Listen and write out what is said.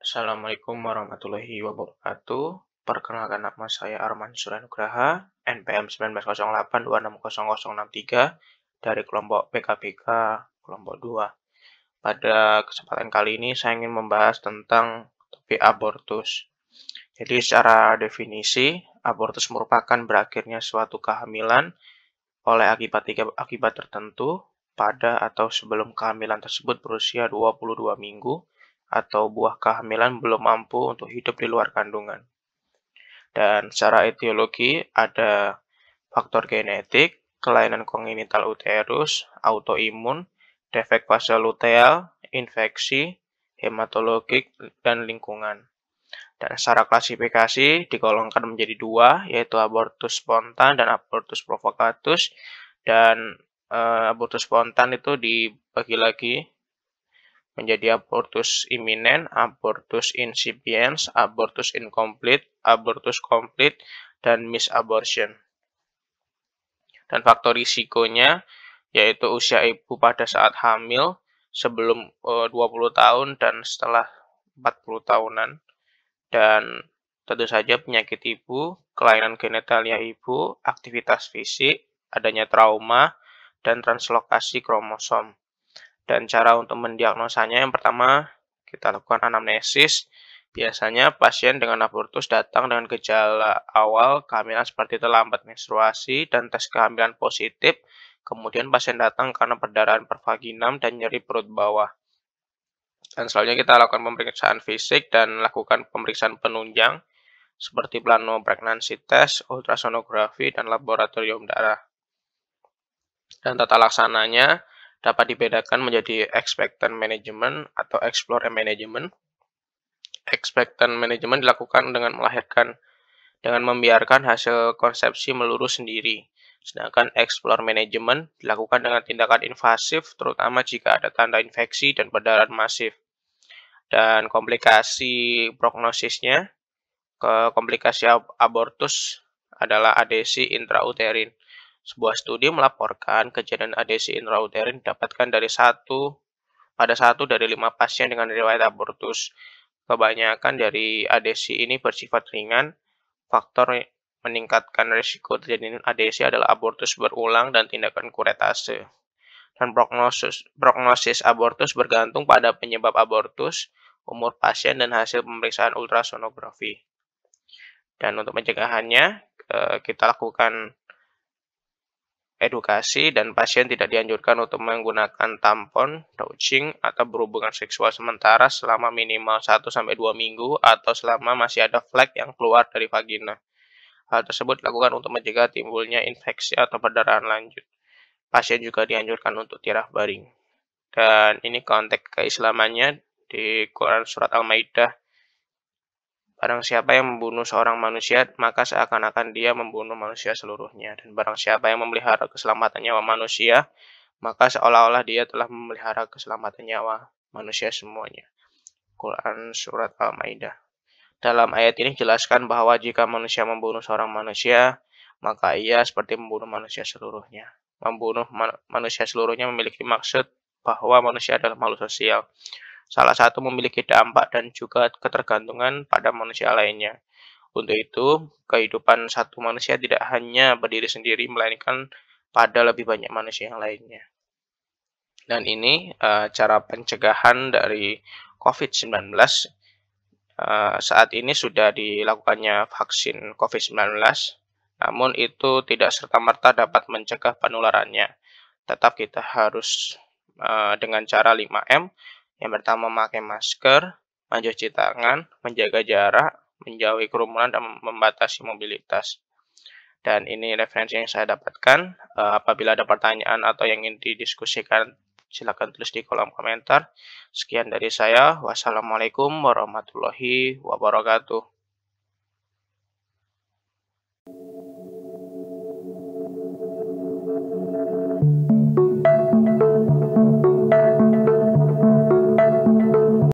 Assalamualaikum warahmatullahi wabarakatuh. Perkenalkan nama saya Arman Surenugraha, NPM 1908260063 dari kelompok PKPK kelompok 2. Pada kesempatan kali ini saya ingin membahas tentang topik abortus. Jadi secara definisi, abortus merupakan berakhirnya suatu kehamilan oleh akibat tiga akibat tertentu pada atau sebelum kehamilan tersebut berusia 22 minggu atau buah kehamilan belum mampu untuk hidup di luar kandungan. Dan secara etiologi ada faktor genetik, kelainan kongenital uterus, autoimun, defek fase luteal, infeksi, hematologik, dan lingkungan. Dan secara klasifikasi dikolongkan menjadi dua, yaitu abortus spontan dan abortus provokatus. Dan e, abortus spontan itu dibagi lagi menjadi abortus imminent, abortus incipient, abortus incomplete, abortus complete, dan misabortion. Dan faktor risikonya yaitu usia ibu pada saat hamil sebelum e, eh, 20 tahun dan setelah 40 tahunan dan tentu saja penyakit ibu, kelainan genitalia ibu, aktivitas fisik, adanya trauma, dan translokasi kromosom. Dan cara untuk mendiagnosanya yang pertama kita lakukan anamnesis. Biasanya pasien dengan abortus datang dengan gejala awal kehamilan seperti terlambat menstruasi dan tes kehamilan positif. Kemudian pasien datang karena perdarahan pervaginam dan nyeri perut bawah. Dan selanjutnya kita lakukan pemeriksaan fisik dan lakukan pemeriksaan penunjang seperti plano pregnancy test, ultrasonografi, dan laboratorium darah. Dan tata laksananya dapat dibedakan menjadi expectant management atau explore management. Expectant management dilakukan dengan melahirkan dengan membiarkan hasil konsepsi melurus sendiri Sedangkan explore management dilakukan dengan tindakan invasif, terutama jika ada tanda infeksi dan perdarahan masif. Dan komplikasi prognosisnya, ke komplikasi ab abortus adalah adesi intrauterin. Sebuah studi melaporkan kejadian adesi intrauterin dapatkan dari satu pada satu dari lima pasien dengan riwayat abortus. Kebanyakan dari adesi ini bersifat ringan, faktor meningkatkan risiko terjadinya ADC adalah abortus berulang dan tindakan kuretase. Dan prognosis, prognosis abortus bergantung pada penyebab abortus, umur pasien, dan hasil pemeriksaan ultrasonografi. Dan untuk pencegahannya, eh, kita lakukan edukasi dan pasien tidak dianjurkan untuk menggunakan tampon, touching, atau berhubungan seksual sementara selama minimal 1-2 minggu atau selama masih ada flek yang keluar dari vagina. Hal tersebut dilakukan untuk mencegah timbulnya infeksi atau perdarahan lanjut. Pasien juga dianjurkan untuk tirah baring. Dan ini konteks keislamannya di Quran Surat Al-Maidah. Barang siapa yang membunuh seorang manusia, maka seakan-akan dia membunuh manusia seluruhnya. Dan barang siapa yang memelihara keselamatan nyawa manusia, maka seolah-olah dia telah memelihara keselamatan nyawa manusia semuanya. Quran Surat Al-Maidah dalam ayat ini jelaskan bahwa jika manusia membunuh seorang manusia, maka ia seperti membunuh manusia seluruhnya. Membunuh man manusia seluruhnya memiliki maksud bahwa manusia adalah makhluk sosial. Salah satu memiliki dampak dan juga ketergantungan pada manusia lainnya. Untuk itu, kehidupan satu manusia tidak hanya berdiri sendiri, melainkan pada lebih banyak manusia yang lainnya. Dan ini uh, cara pencegahan dari COVID-19 Eh, saat ini sudah dilakukannya vaksin COVID-19, namun itu tidak serta-merta dapat mencegah penularannya. Tetap kita harus eh, dengan cara 5M, yang pertama memakai masker, mencuci tangan, menjaga jarak, menjauhi kerumunan, dan membatasi mobilitas. Dan ini referensi yang saya dapatkan. Eh, apabila ada pertanyaan atau yang ingin didiskusikan Silahkan tulis di kolom komentar. Sekian dari saya. Wassalamualaikum warahmatullahi wabarakatuh.